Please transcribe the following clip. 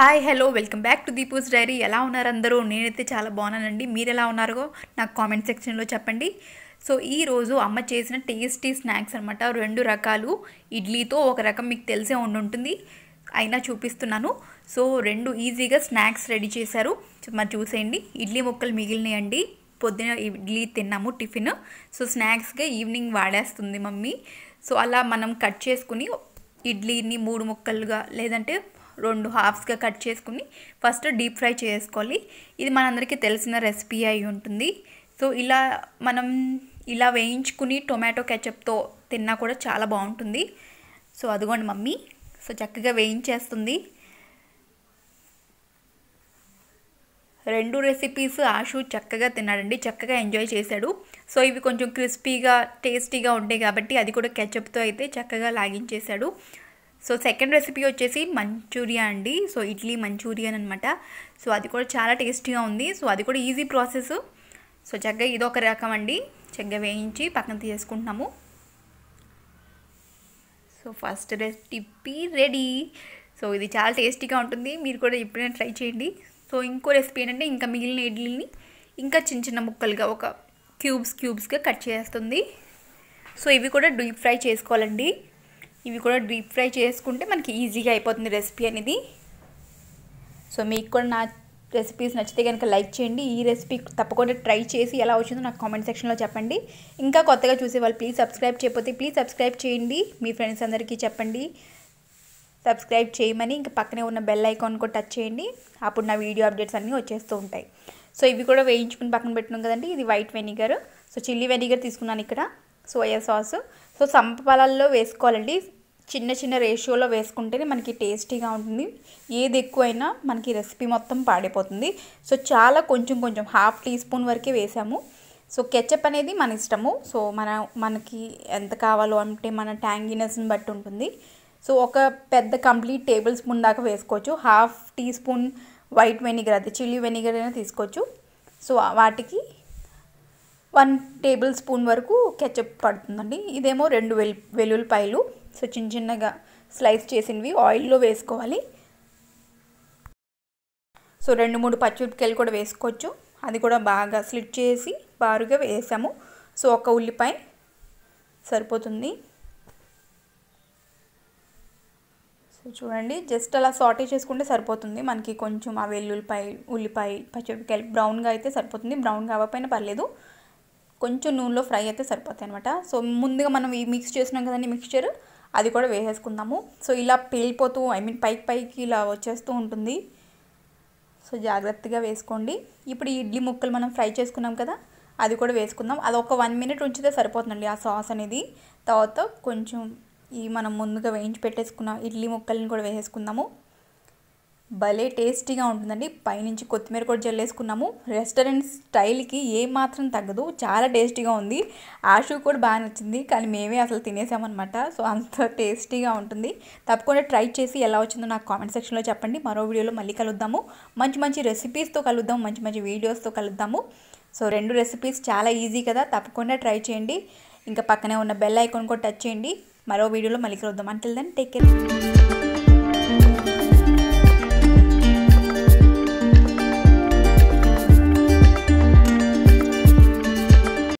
hi hello welcome back to Deepu's diary ఎలా ఉన్నారు అందరూ నేనైతే చాలా బాగున్నానండి మీరు ఎలా ఉన్నారో నాకు కామెంట్ సెక్షన్లో చెప్పండి సో ఈరోజు అమ్మ చేసిన టేస్టీ స్నాక్స్ అనమాట రెండు రకాలు ఇడ్లీతో ఒక రకం మీకు తెలిసే ఉండుంటుంది అయినా చూపిస్తున్నాను సో రెండు ఈజీగా స్నాక్స్ రెడీ చేశారు మరి చూసేయండి ఇడ్లీ ముక్కలు మిగిలినాయండి పొద్దున ఇడ్లీ తిన్నాము టిఫిన్ సో స్నాక్స్గా ఈవినింగ్ వాడేస్తుంది మమ్మీ సో అలా మనం కట్ చేసుకుని ఇడ్లీని మూడు ముక్కలుగా లేదంటే రెండు హాఫ్స్గా కట్ చేసుకుని ఫస్ట్ డీప్ ఫ్రై చేసుకోవాలి ఇది మనందరికీ తెలిసిన రెసిపీ అయి ఉంటుంది సో ఇలా మనం ఇలా వేయించుకుని టొమాటో కెచప్తో తిన్నా కూడా చాలా బాగుంటుంది సో అదిగోండి మమ్మీ సో చక్కగా వేయించేస్తుంది రెండు రెసిపీస్ ఆషు చక్కగా తిన్నాడండి చక్కగా ఎంజాయ్ చేశాడు సో ఇవి కొంచెం క్రిస్పీగా టేస్టీగా ఉంటాయి కాబట్టి అది కూడా కెచప్తో అయితే చక్కగా లాగించేశాడు సో సెకండ్ రెసిపీ వచ్చేసి మంచూరియా అండి సో ఇడ్లీ మంచూరియన్ అనమాట సో అది కూడా చాలా టేస్టీగా ఉంది సో అది కూడా ఈజీ ప్రాసెస్ సో చక్కగా ఇదొక రకం అండి చక్కగా వేయించి పక్కన తీసుకుంటున్నాము so first recipe ready so ఇది చాలా టేస్టీగా ఉంటుంది మీరు కూడా ఎప్పుడైనా ట్రై చేయండి సో ఇంకో రెసిపీ ఏంటంటే ఇంకా మిగిలిన ఇడ్లీని ఇంకా చిన్న చిన్న ముక్కలుగా ఒక క్యూబ్స్ క్యూబ్స్గా కట్ చేస్తుంది సో ఇవి కూడా డీప్ ఫ్రై చేసుకోవాలండి ఇవి కూడా డీప్ ఫ్రై చేసుకుంటే మనకి ఈజీగా అయిపోతుంది రెసిపీ అనేది సో మీకు కూడా నా రెసిపీస్ నచ్చితే కనుక లైక్ చేయండి ఈ రెసిపీ తప్పకుండా ట్రై చేసి ఎలా వచ్చిందో నాకు కామెంట్ సెక్షన్లో చెప్పండి ఇంకా కొత్తగా చూసే వాళ్ళు ప్లీజ్ సబ్స్క్రైబ్ చేయకపోతే ప్లీజ్ సబ్స్క్రైబ్ చేయండి మీ ఫ్రెండ్స్ అందరికీ చెప్పండి సబ్స్క్రైబ్ చేయమని ఇంకా పక్కనే ఉన్న బెల్ ఐకాన్ కూడా టచ్ చేయండి అప్పుడు నా వీడియో అప్డేట్స్ అన్నీ వచ్చేస్తూ ఉంటాయి సో ఇవి కూడా వేయించుకుని పక్కన పెట్టినాం కదండి ఇది white vinegar so chilli vinegar తీసుకున్నాను ఇక్కడ సోయా సాస్ సో సంపలల్లో వేసుకోవాలండి చిన్న చిన్న రేషియోలో వేసుకుంటేనే మనకి టేస్టీగా ఉంటుంది ఏది ఎక్కువైనా మనకి రెసిపీ మొత్తం పాడైపోతుంది సో చాలా కొంచెం కొంచెం హాఫ్ టీ స్పూన్ వరకే వేసాము సో కెచప్ అనేది మన ఇష్టము సో మన మనకి ఎంత కావాలో అంటే మన ట్యాంగినెస్ని బట్టి ఉంటుంది సో ఒక పెద్ద కంప్లీట్ టేబుల్ స్పూన్ దాకా వేసుకోవచ్చు half teaspoon white vinegar అది చిల్లీ వెనిగర్ అయినా తీసుకోవచ్చు సో వాటికి వన్ టేబుల్ స్పూన్ వరకు కెచప్ పడుతుందండి ఇదేమో రెండు వెల్ వెల్లుల్లిపాయలు సో చిన్న చిన్నగా స్లైస్ చేసినవి ఆయిల్లో వేసుకోవాలి సో రెండు మూడు పచ్చిమిరపకాయలు కూడా వేసుకోవచ్చు అది కూడా బాగా స్లిట్ చేసి బారుగా వేసాము సో ఒక ఉల్లిపాయ సరిపోతుంది సో చూడండి జస్ట్ అలా సాటే చేసుకుంటే సరిపోతుంది మనకి కొంచెం ఆ వెల్లుల్లిపాయ ఉల్లిపాయ పచ్చిమిరపకాయలు బ్రౌన్గా అయితే సరిపోతుంది బ్రౌన్గా కావకపోయినా పర్లేదు కొంచెం నూనెలో ఫ్రై అయితే సరిపోతాయి అనమాట సో ముందుగా మనం ఈ మిక్స్ చేసినాం కదండి మిక్స్చర్ అది కూడా వేసేసుకుందాము సో ఇలా పేలిపోతూ ఐ మీన్ పైకి పైకి ఇలా వచ్చేస్తూ ఉంటుంది సో జాగ్రత్తగా వేసుకోండి ఇప్పుడు ఈ ఇడ్లీ ముక్కలు మనం ఫ్రై చేసుకున్నాం కదా అది కూడా వేసుకుందాం అది ఒక వన్ మినిట్ ఉంచితే సరిపోతుందండి ఆ సాస్ అనేది తర్వాత కొంచెం ఈ మనం ముందుగా వేయించి పెట్టేసుకున్న ఇడ్లీ ముక్కల్ని కూడా వేసేసుకుందాము భలే టేస్టీగా ఉంటుందండి పైనుంచి కొత్తిమీర కూడా జల్లేసుకున్నాము రెస్టారెంట్ స్టైల్కి ఏ మాత్రం తగ్గదు చాలా టేస్టీగా ఉంది ఆషు కూడా బాగా నచ్చింది కానీ మేమే అసలు తినేసామన్నమాట సో అంత టేస్టీగా ఉంటుంది తప్పకుండా ట్రై చేసి ఎలా వచ్చిందో నాకు కామెంట్ సెక్షన్లో చెప్పండి మరో వీడియోలో మళ్ళీ కలుద్దాము మంచి మంచి రెసిపీస్తో కలుద్దాము మంచి మంచి వీడియోస్తో కలుద్దాము సో రెండు రెసిపీస్ చాలా ఈజీ కదా తప్పకుండా ట్రై చేయండి ఇంకా పక్కనే ఉన్న బెల్ ఐకాన్ కూడా టచ్ చేయండి మరో వీడియోలో మళ్ళీ కలుద్దాం అంటే దాన్ని టేక్ కేర్